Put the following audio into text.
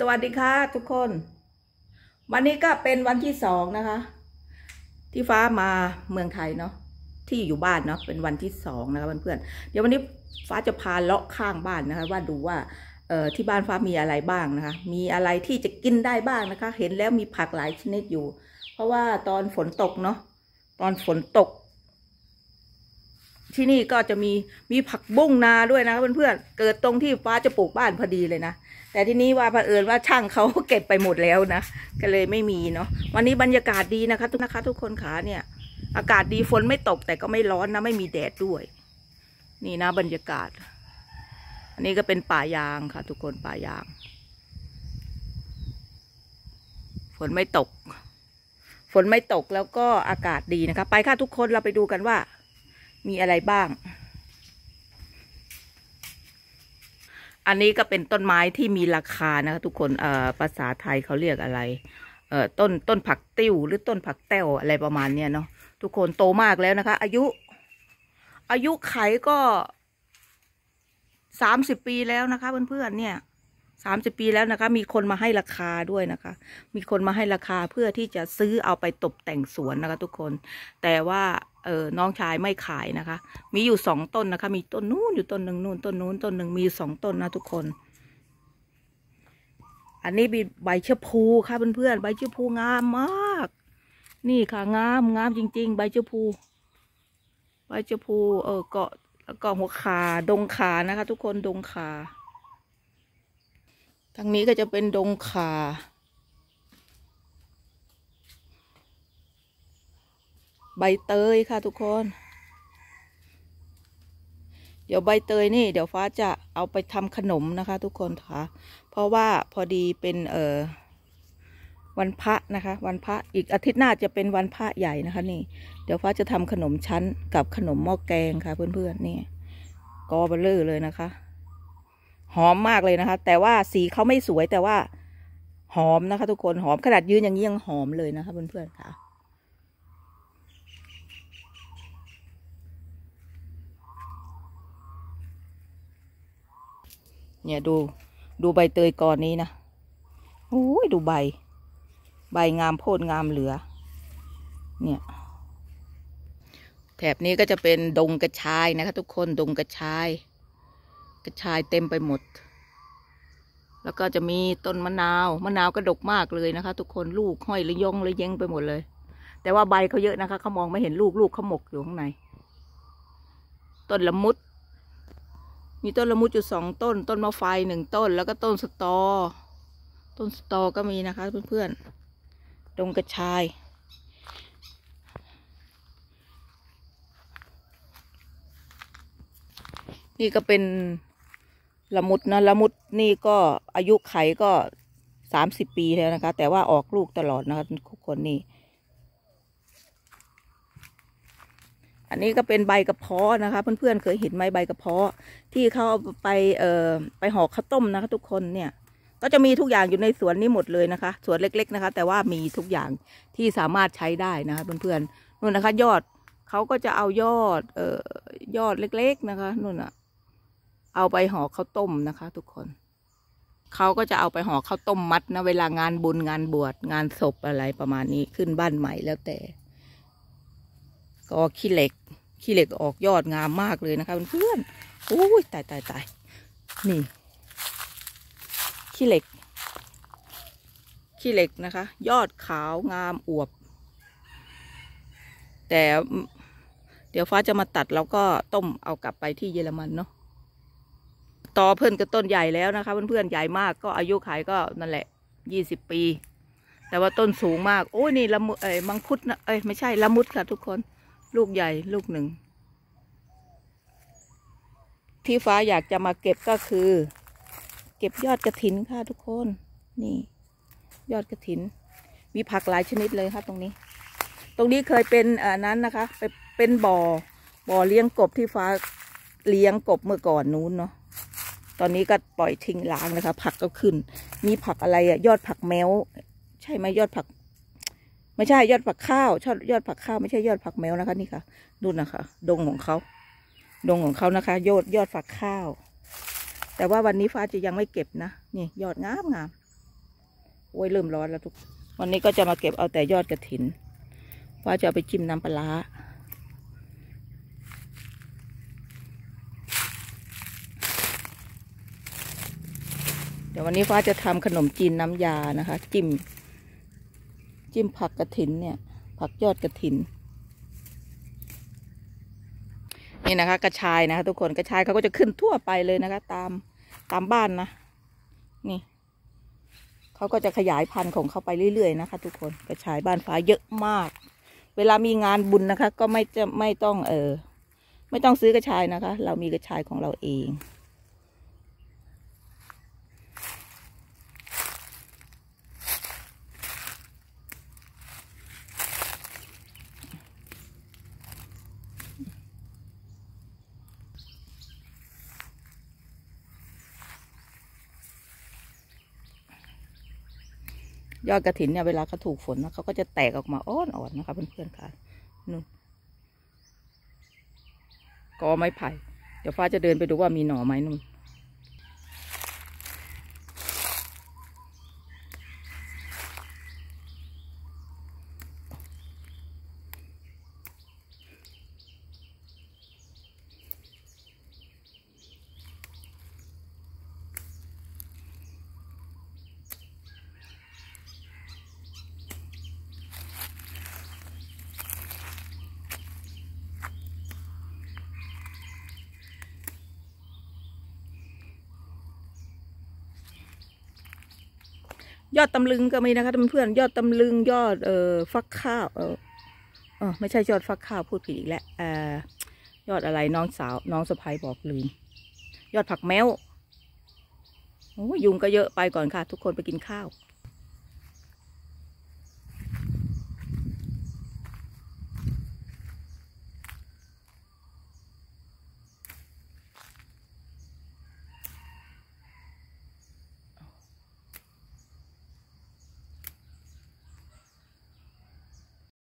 สวัสดีค่ะทุกคนวันนี้ก็เป็นวันที่สองนะคะ ที่ฟ้ามาเมืองไทยเนาะที่อยู่บ้านเนาะเป็นวันที่สองนะคะเพื่อนๆเดี๋ยววันนี้ฟ้าจะพาเลาะข้างบ้านนะคะว่าดูว่าเออที่บ้านฟ้ามีอะไรบ้างนะคะมีอะไรที่จะกินได้บ้างนะคะเห็นแล้วมีผักหลายชนิดอยู่เพราะว่าตอนฝนตกเนาะตอนฝนตกที่นี่ก็จะมีมีผักบุ้งนาด้วยนะเพื่อนๆเกิดตรงที่ฟ้าจะปลูกบ้านพอดีเลยนะ แต่ที่นี้ว่าเผอิญว่าช่างเขาเก็บไปหมดแล้วนะ ก็เลยไม่มีเนาะวันนี้บรรยากาศดีนะคะทุกนะคะ ทุกคนขาเนี่ย อากาศดีฝนไม่ตก แต่ก็ไม่ร้อนนะไม่มีแดดด้วย นี่นะ บรรยากาศ อันนี้ก็เป็นป่ายางค่ะ ทุกคนป่ายาง ฝนไม่ตก ฝนไม่ตกแล้วก็อากาศดีนะคะไปค่ะทุกคนเราไปดูกันว่ามีอะไรบ้าง อันนี้ก็เป็นต้นไม้ที่มีราคานะคะ ทุกคนเอ่อภาษาไทยเขาเรียกอะไร เอ่อต้นต้นผัก ติ้ว หรือต้นผักแต้วอะไรประมาณเนี้ยเนาะ ทุกคนโตมากแล้วนะคะ อายุ อายุไขก็ สามสิบปีแล้วนะคะเพื่อน ๆ เนี่ย สามสิบปีแล้วนะคะ มีคนมาให้ราคาด้วยนะคะ มีคนมาให้ราคาเพื่อที่จะซื้อเอาไปตกแต่งสวนนะคะ ทุกคน แต่ว่าเออน้องชายไม่ขายนะคะ มีอยู่สองต้นนะคะ มีต้นนู้นอยู่ต้นหนึ่งนู้นต้นนู้นต้นหนึ่งมีสองต้นนะทุกคน อันนี้เป็นใบเชื้อพูค่ะเพื่อนๆ ใบเชื้อพูงามมาก นี่ค่ะงามงามจริง ๆ ใบเชื้อพู ใบเชื้อพู เออ เกาะเกาะหัวขา ดงขานะคะทุกคน ดงขา ทางนี้ก็จะเป็นดงขาใบเตยค่ะ ทุกคน เดี๋ยวใบเตยนี่ เดี๋ยวฟ้าจะเอาไปทำขนมนะคะ ทุกคนค่ะเพราะว่าพอดีเป็น เออวันพระนะคะ วันพระอีกอาทิตย์หน้าจะเป็นวันพระใหญ่นะคะ นี่ เดี๋ยวฟ้าจะทำขนมชั้นกับขนมหม้อแกงค่ะ เพื่อนๆนี่กอเบลเลอร์เลยนะคะ หอมมากเลยนะคะ แต่ว่าสีเขาไม่สวย แต่ว่าหอมนะคะ ทุกคนหอมขนาดยืนอย่างนี้ยังหอมเลยนะคะเพื่อนๆค่ะเนี่ยดูดูใบเตยก่อนนี้นะโอ้ย ดูใบ ใบงามโพดงามเหลือ เนี่ย แถบนี้ก็จะเป็นดงกระชายนะคะ ทุกคนดงกระชาย กระชายเต็มไปหมด แล้วก็จะมีต้นมะนาวมะนาวก็ดกมากเลยนะคะ ทุกคนลูกห้อยระยงระยงไปหมดเลย แต่ว่าใบเขาเยอะนะคะเขามองไม่เห็นลูกลูกเขาหมกอยู่ข้างในต้นละมุดมีต้นละมุดอยู่สองต้นต้นมะไฟหนึ่งต้น แล้วก็ต้นสตอ ต้นสตอก็มีนะคะ เพื่อนเพื่อนดงกระชาย นี่ก็เป็นละมุดนะ ละมุดนี่ก็อายุไขก็สามสิบปีแล้วนะคะ แต่ว่าออกลูกตลอดนะคะทุกคนนี่อันนี้ก็เป็นใบกระเพาะนะคะเพื่อนๆ เคยเห็นไหมใบกระเพาะที่เขาเอาไปเอ่อไปห่อข้าวต้มนะคะทุกคนเนี่ย ก็จะมีทุกอย่างอยู่ในสวนนี้หมดเลยนะคะ สวนเล็กๆนะคะ แต่ว่ามีทุกอย่างที่สามารถใช้ได้นะคะเพื่อนๆนู่นนะคะ ยอดเขาก็จะเอายอด เอ่อยอดเล็ก ๆนะคะ นู่นอะเอาไปห่อข้าวต้มนะคะ ทุกคนเขาก็จะเอาไปห่อข้าวต้มมัดนะเวลางานบุญงานบวชงานศพอะไรประมาณนี้ ขึ้นบ้านใหม่แล้วแต่กอขี้เหล็กขี้เหล็กออกยอดงามมากเลยนะคะเพื่อนๆอ้ยตายตายตายนี่ขี้เหล็ก ขี้เหล็กนะคะ ยอดขาวงามอวบ แต่เดี๋ยวฟ้าจะมาตัดแล้วก็ต้มเอากลับไปที่เยอรมันเนาะต่อเพื่อนก็ต้นใหญ่แล้วนะคะเพื่อนๆ ใหญ่มากก็อายุขายก็นั่นแหละยี่สิบปี แต่ว่าต้นสูงมาก โอ้ยนี่ละมุดเอ้ยมังคุดนะเอ้ยไม่ใช่ละมุดค่ะทุกคนลูกใหญ่ลูกหนึ่ง ที่ฟ้าอยากจะมาเก็บก็คือ เก็บยอดกระถินค่ะทุกคน นี่ ยอดกระถิน มีผักหลายชนิดเลยค่ะ ตรงนี้ ตรงนี้เคยเป็นอ่านั้นนะคะ เป็นบ่อบ่อเลี้ยงกบที่ฟ้าเลี้ยงกบเมื่อก่อนนู้นเนาะตอนนี้ก็ปล่อยทิ้งล้างนะคะ ผักก็ขึ้น มีผักอะไรอะยอดผักแมวใช่ไหมยอดผักไม่ใช่ยอดผักข้าวชอดยอดผักข้าวไม่ใช่ยอดผักแมวนะคะนี่ค่ะ ดูนะคะ ดงของเขาดงของเขานะคะยอดยอดผักข้าว แต่ว่าวันนี้ฟ้าจะยังไม่เก็บนะนี่ยอดงามงามโอ้ยเริ่มร้อนแล้วทุก วันนี้ก็จะมาเก็บเอาแต่ยอดกระถินฟ้าจะเอาไปจิ้มน้ำปลาเดี๋ยววันนี้ฟ้าจะทำขนมจีนน้ำยานะคะ จิ้มจิ้มผักกระถินเนี่ย ผักยอดกระถินนี่นะคะ กระชายนะคะ ทุกคนกระชายเขาก็จะขึ้นทั่วไปเลยนะคะ ตามตามบ้านนะ นี่เขาก็จะขยายพันธุ์ของเขาไปเรื่อย ๆ นะคะ ทุกคนกระชายบ้านฟ้าเยอะมาก เวลามีงานบุญนะคะ ก็ไม่จะไม่ต้องเออไม่ต้องซื้อกระชายนะคะ เรามีกระชายของเราเองยอดกระถินเนี่ยเวลาเขาถูกฝนนะเขาก็จะแตกออกมาอ่อนๆนะคะ เพื่อนๆค่ะ นู่นกอไม้ไผ่ เดี๋ยวฟ้าจะเดินไปดูว่ามีหน่อไหมนู่นยอดตำลึงก็มีนะคะเพื่อน ยอดตำลึงยอดเอ่อฟักข้าว เอออไม่ใช่ยอดฟักข้าวพูดผิดอีกแล้วเอ่อยอดอะไรน้องสาว น้องสะพายบอกลืม ยอดผักแมวโอ้ยุงก็เยอะไปก่อนค่ะทุกคนไปกินข้าว